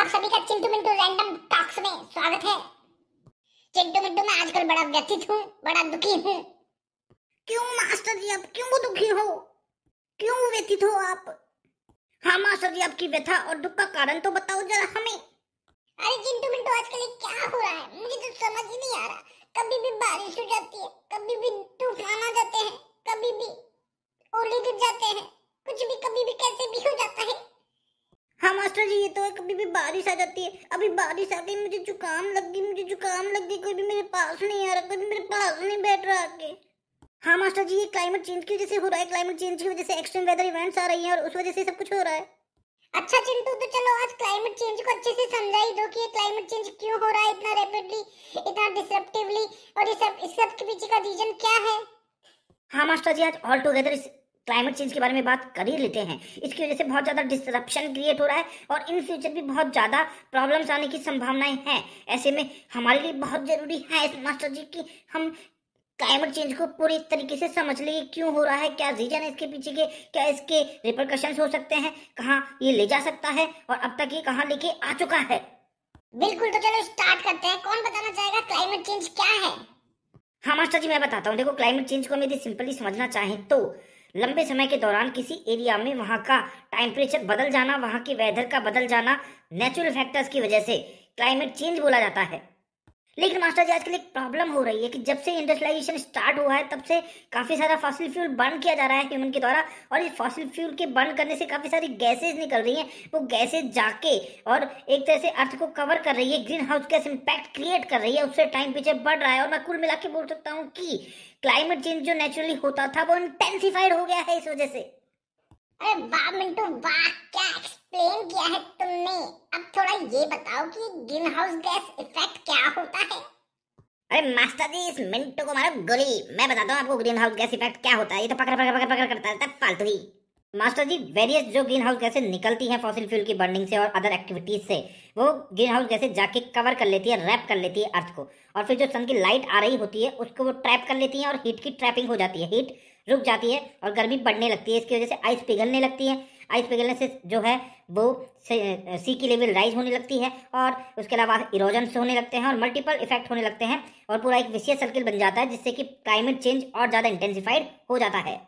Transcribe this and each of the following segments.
आप सभी का चिंटू मिंटू रैंडम टॉक्स में स्वागत है चिंटू मिंटू मैं आजकल बड़ा व्यथित हूँ बड़ा दुखी हूँ क्यों मास्टर जी आप क्यों दुखी हो क्यों व्यथित हो आप हाँ मास्टर जी आपकी व्यथा और दुख का कारण तो बताओ जरा हमें अरे चिंटू मिंटू आजकल क्या हो रहा है मुझे तो समझ ही नहीं आ रहा कभी भी बारिश हो जाती है कभी भी तूफान आ जाते हैं कभी भी ओले गिर जाते हैं कुछ भी कभी भी कैसे भी हो जाता है ये तो कभी भी बारिश आ जाती है अभी बारिश आ गई मुझे जुकाम लग गई मुझे जुकाम लग गई कोई भी मेरे पास नहीं आ रहा कोई भी मेरे पास नहीं बैठ रहा आके हाँ मास्टर जी ये क्लाइमेट चेंज की वजह से हो रहा है क्लाइमेट चेंज की वजह से एक्सट्रीम वेदर इवेंट्स आ रही हैं और उस वजह से सब कुछ हो रहा है अच्छा चिंटू तो चलो आज क्लाइमेट चेंज को अच्छे से समझा ही दो कि ये क्लाइमेट चेंज क्यों हो रहा है इतना रैपिडली इतना डिसरप्टिवली और ये सब इस सब के पीछे का रीजन क्या है हाँ मास्टर जी आज ऑल टुगेदर क्लाइमेट चेंज के बारे में बात कर ही लेते हैं इसकी वजह से बहुत ज़्यादा डिस्ट्रप्शन क्रिएट हो रहा है और इन फ्यूचर भी बहुत ज़्यादा प्रॉब्लम्स आने की संभावनाएं हैं ऐसे में हमारे लिए बहुत ज़रूरी है इस मास्टर जी की हम क्लाइमेट चेंज को पूरी तरीके से समझ लिए क्यों हो रहा है क्या रीजन है इसके पीछे के क्या इसके रिप्रकशन हो सकते हैं कहाँ ये ले जा सकता है और अब तक ये कहाँ लेके आ चुका है बिल्कुल तो चलो स्टार्ट करते हैं कौन बताना चाहेगा क्लाइमेट चेंज क्या है हाँ मास्टर जी मैं बताता हूँ देखो क्लाइमेट चेंज को हम यदि सिंपली समझना चाहें तो लंबे समय के दौरान किसी एरिया में वहाँ का टेम्परेचर बदल जाना वहाँ के वेदर का बदल जाना नेचुरल फैक्टर्स की वजह से क्लाइमेट चेंज बोला जाता है लेकिन मास्टर जी आजकल एक प्रॉब्लम हो रही है कि जब से इंडस्ट्रियलाइजेशन स्टार्ट हुआ है तब से काफ़ी सारा फॉसिल फ्यूल बर्न किया जा रहा है ह्यूमन के द्वारा और इस फॉसिल फ्यूल के बर्न करने से काफ़ी सारी गैसेज निकल रही हैं वो गैसेज जाके और एक तरह से अर्थ को कवर कर रही है greenhouse gas impact create कर रही है उससे टाइम पीछे बढ़ रहा है और मैं कुल मिला के बोल सकता हूँ कि क्लाइमेट चेंज जो नेचुरली होता था वो इंटेंसीफाइड हो गया है इस वजह से अरे वाह मिंटू तो वाह क्या एक्सप्लेन किया है तुमने अब थोड़ा ये बताओ कि ग्रीन हाउस गैस इफेक्ट क्या होता है अरे मास्टर जी इस मिंटू को मारो गोली मैं बताता हूँ आपको ग्रीन हाउस गैस इफेक्ट क्या होता है ये तो पकड़ पकड़ पकड़ पकड़ करता रहता है फालतू ही मास्टर जी वेरियस जो ग्रीन हाउस गैसे निकलती हैं फॉसिल फ्यूल की बर्निंग से और अदर एक्टिविटीज से वो ग्रीन हाउस गैसे जाके कवर कर लेती है रैप कर लेती है अर्थ को और फिर जो सन की लाइट आ रही होती है उसको वो ट्रैप कर लेती है और हीट की ट्रैपिंग हो जाती है हीट रुक जाती है और गर्मी बढ़ने लगती है इसकी वजह से आइस पिघलने लगती है आइस पिघलने से जो है वो सी की लेवल राइज होने लगती है और उसके अलावा इरोजन होने लगते हैं और मल्टीपल इफेक्ट होने लगते हैं और पूरा एक विशेष सर्किल बन जाता है जिससे कि क्लाइमेट चेंज और ज़्यादा इंटेंसिफाइड हो जाता है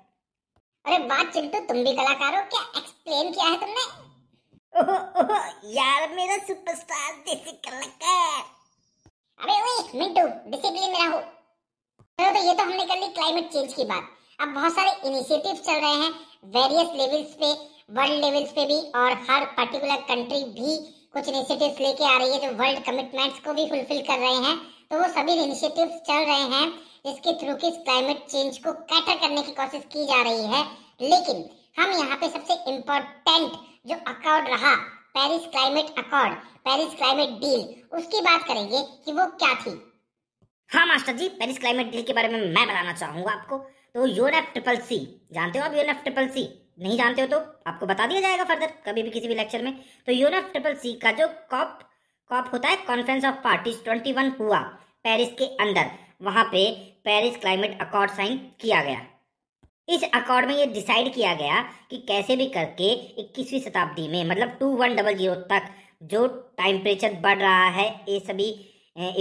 अरे बात चिंटू तो तुम भी कलाकार हो क्या एक्सप्लेन किया है तुमने यार मेरा सुपरस्टार देसी कलाकार अबे ओए मिंटू डिसिप्लिन में रहो चलो तो ये तो हमने कर ली क्लाइमेट चेंज की बात अब बहुत सारे इनिशिएटिव चल रहे हैं वेरियस लेवल्स पे वर्ल्ड लेवल्स पे भी और हर पर्टिकुलर कंट्री भी कुछ इनिशिएटिव्स लेके आ रही है जो वर्ल्ड कमिटमेंट्स को भी फुलफिल कर रहे हैं तो वो सभी इनिशिएटिव्स चल रहे हैं इसके थ्रू किस क्लाइमेट चेंज को कैटर करने की कोशिश की जा रही है लेकिन हम यहाँ पे सबसे इम्पोर्टेंट जो अकॉर्ड रहा Paris climate accord Paris climate deal उसकी बात करेंगे कि वो क्या थी हाँ master ji Paris climate deal के बारे में मैं बताना चाहूंगा आपको तो यूएनएफ ट्रिपल सी जानते हो आप यूएनएफ ट्रिपल सी नहीं जानते हो तो आपको बता दिया जाएगा फर्दर कभी भी किसी भी लेक्चर में तो यूएनएफ ट्रिपल सी का जो कॉप कॉप होता है कॉन्फ्रेंस ऑफ पार्टीज ट्वेंटी हुआ पेरिस के अंदर वहां पे पेरिस क्लाइमेट अकॉर्ड साइन किया गया इस अकॉर्ड में ये डिसाइड किया गया कि कैसे भी करके 21वीं शताब्दी में मतलब 2100 तक जो टेम्परेचर बढ़ रहा है ये सभी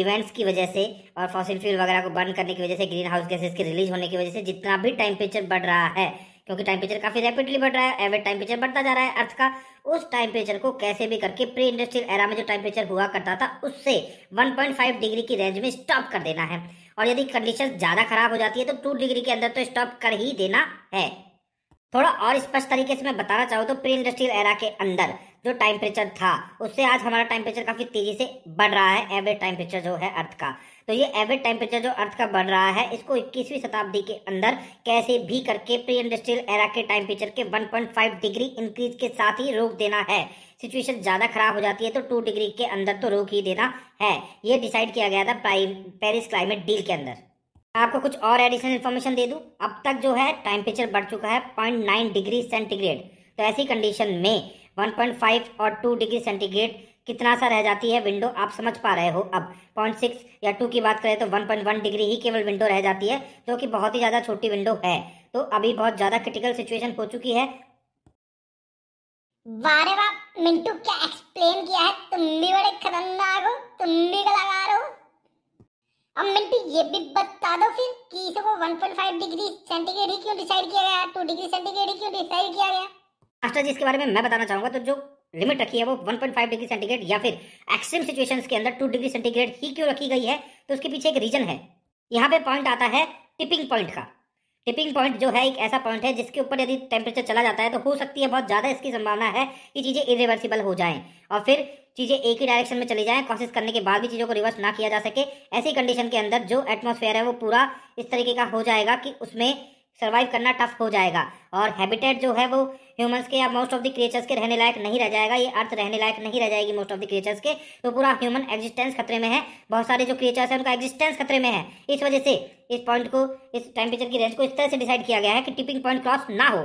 इवेंट्स की वजह से और फॉसिल फ्यूल वगैरह को बर्न करने की वजह से ग्रीन हाउस गैसेस के रिलीज होने की वजह से जितना भी टेम्परेचर बढ़ रहा है क्योंकि टेम्परेचर काफी रैपिडली बढ़ रहा है एवरेज टेम्परेचर बढ़ता जा रहा है अर्थ का उस टेम्परेचर को कैसे भी करके प्री इंडस्ट्रियल एरा में जो टेम्परेचर हुआ करता था उससे 1.5 डिग्री की रेंज में स्टॉप कर देना है और यदि कंडीशन ज़्यादा खराब हो जाती है तो टू डिग्री के अंदर तो स्टॉप कर ही देना है थोड़ा और स्पष्ट तरीके से मैं बताना चाहूँ तो प्री इंडस्ट्रियल एरा के अंदर जो टेम्परेचर था उससे आज हमारा टेम्परेचर काफ़ी तेज़ी से बढ़ रहा है एवरेज टेम्परेचर जो है अर्थ का तो ये एवरेज टेम्परेचर जो अर्थ का बढ़ रहा है इसको 21वीं शताब्दी के अंदर कैसे भी करके प्री इंडस्ट्रियल एरा के टेम्परेचर के 1.5 डिग्री इंक्रीज के साथ ही रोक देना है सिचुएशन ज़्यादा खराब हो जाती है तो टू डिग्री के अंदर तो रोक ही देना है ये डिसाइड किया गया था पेरिस क्लाइमेट डील के अंदर आपको कुछ और एडिशनल इन्फॉर्मेशन दे दूं अब तक जो है टेम्परेचर बढ़ चुका है पॉइंट डिग्री सेंटीग्रेड तो ऐसी कंडीशन में 1.5 और 2 डिग्री सेंटीग्रेड कितना सा रह जाती है विंडो आप समझ पा रहे हो अब पॉइंट सिक्स या टू की बात करें तो 1.1 डिग्री ही केवल विंडो रह जाती है जो कि बहुत ही ज़्यादा छोटी विंडो है तो अभी बहुत ज़्यादा क्रिटिकल सिचुएशन हो चुकी है वारे बाप मिंटू क्या एक्सप्लेन किया है तुम भी बड़े खतरनाक हो तुम भी लगा रहे हो अब मिंटू ये भी बता दो फिर कि इसको 1.5 डिग्री सेंटीग्रेड ही क्यों डिसाइड किया गया 2 डिग्री सेंटीग्रेड ही क्यों डिसाइड किया गया मास्टर जी इसके बारे में मैं बताना चाहूंगा तो जो लिमिट रखी है वो 1.5 डिग्री सेंटीग्रेड या फिर एक्सट्रीम सिचुएशंस के अंदर 2 डिग्री सेंटीग्रेड ही क्यों रखी गई है तो उसके पीछे एक रीजन है यहाँ पे पॉइंट आता है टिपिंग पॉइंट का टिपिंग पॉइंट जो है एक ऐसा पॉइंट है जिसके ऊपर यदि टेम्परेचर चला जाता है तो हो सकती है बहुत ज़्यादा इसकी संभावना है कि चीज़ें इरिवर्सिबल हो जाए और फिर चीज़ें एक ही डायरेक्शन में चली जाए कोशिश करने के बाद भी चीज़ों को रिवर्स ना किया जा सके ऐसी कंडीशन के अंदर जो एटमोसफेयर है वो पूरा इस तरीके का हो जाएगा कि उसमें सर्वाइव करना टफ हो जाएगा और हैबिटेट जो है वो ह्यूमंस के या मोस्ट ऑफ द क्रिएचर्स के रहने लायक नहीं रह जाएगा ये अर्थ रहने लायक नहीं रह जाएगी मोस्ट ऑफ द क्रिएचर्स के तो पूरा ह्यूमन एग्जिस्टेंस खतरे में है बहुत सारे जो क्रिएचर्स हैं उनका एग्जिस्टेंस खतरे में है इस वजह से इस पॉइंट को इस टेम्परेचर की रेंज को इस तरह से डिसाइड किया गया है कि टिपिंग पॉइंट क्रॉस ना हो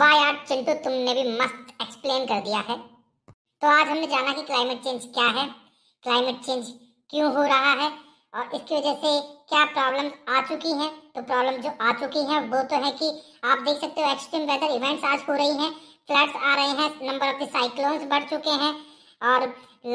वाह यार चिंतू तुमने भी मस्त एक्सप्लेन कर दिया है तो आज हमने जाना कि क्लाइमेट चेंज क्या है क्लाइमेट चेंज क्यों हो रहा है और इसकी वजह से क्या प्रॉब्लम आ चुकी हैं तो प्रॉब्लम जो आ चुकी हैं वो तो है कि आप देख सकते हो एक्सट्रीम वेदर इवेंट्स आज हो रही हैं फ्लड्स आ रहे हैं नंबर ऑफ द साइक्लोन्स बढ़ चुके हैं और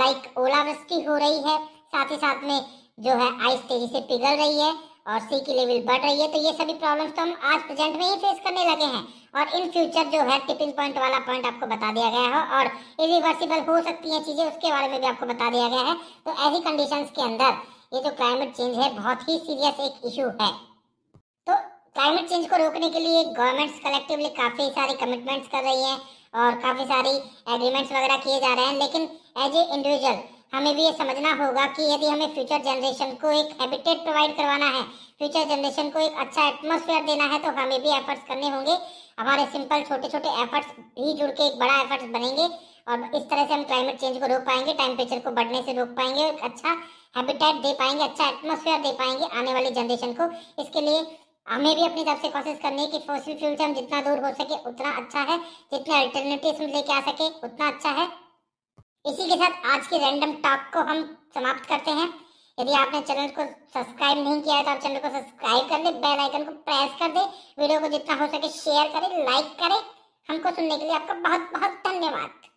लाइक ओलावृष्टि हो रही है साथ ही साथ में जो है आइस तेजी से पिघल रही है और सी की लेवल बढ़ रही है तो ये सभी प्रॉब्लम्स तो हम आज प्रेजेंट में ही फेस करने लगे हैं और इन फ्यूचर जो है टिपिंग पॉइंट वाला पॉइंट आपको बता दिया गया है और इरिवर्सिबल हो सकती हैं चीज़ें उसके बारे में भी आपको बता दिया गया है तो ऐसी कंडीशंस के अंदर ये जो क्लाइमेट चेंज है बहुत ही सीरियस एक इशू है तो क्लाइमेट चेंज को रोकने के लिए गवर्नमेंट्स कलेक्टिवली काफ़ी सारी कमिटमेंट्स कर रही हैं और काफ़ी सारी एग्रीमेंट्स वगैरह किए जा रहे हैं लेकिन एज ए इंडिविजुअल हमें भी ये समझना होगा कि यदि हमें फ्यूचर जनरेशन को एक हैबिटेट प्रोवाइड करवाना है फ्यूचर जनरेशन को एक अच्छा एटमोसफेयर देना है तो हमें भी एफर्ट्स करने होंगे हमारे सिंपल छोटे छोटे एफर्ट्स भी जुड़ के एक बड़ा एफर्ट्स बनेंगे और इस तरह से हम क्लाइमेट चेंज को रोक पाएंगे टेम्परेचर को बढ़ने से रोक पाएंगे अच्छा हैबिटेट दे पाएंगे अच्छा एटमोसफेयर दे पाएंगे आने वाली जनरेशन को इसके लिए हमें भी अपनी तरफ से कोशिश करनी है कि फॉसिल फ्यूल से हम जितना दूर हो सके उतना अच्छा है जितने अल्टरनेटिव लेके आ सके उतना अच्छा है इसी के साथ आज के रैंडम टॉक को हम समाप्त करते हैं यदि आपने चैनल को सब्सक्राइब नहीं किया है तो आप चैनल को सब्सक्राइब कर दे बेल आइकन को प्रेस कर दे वीडियो को जितना हो सके शेयर करें लाइक करें हमको सुनने के लिए आपका बहुत बहुत धन्यवाद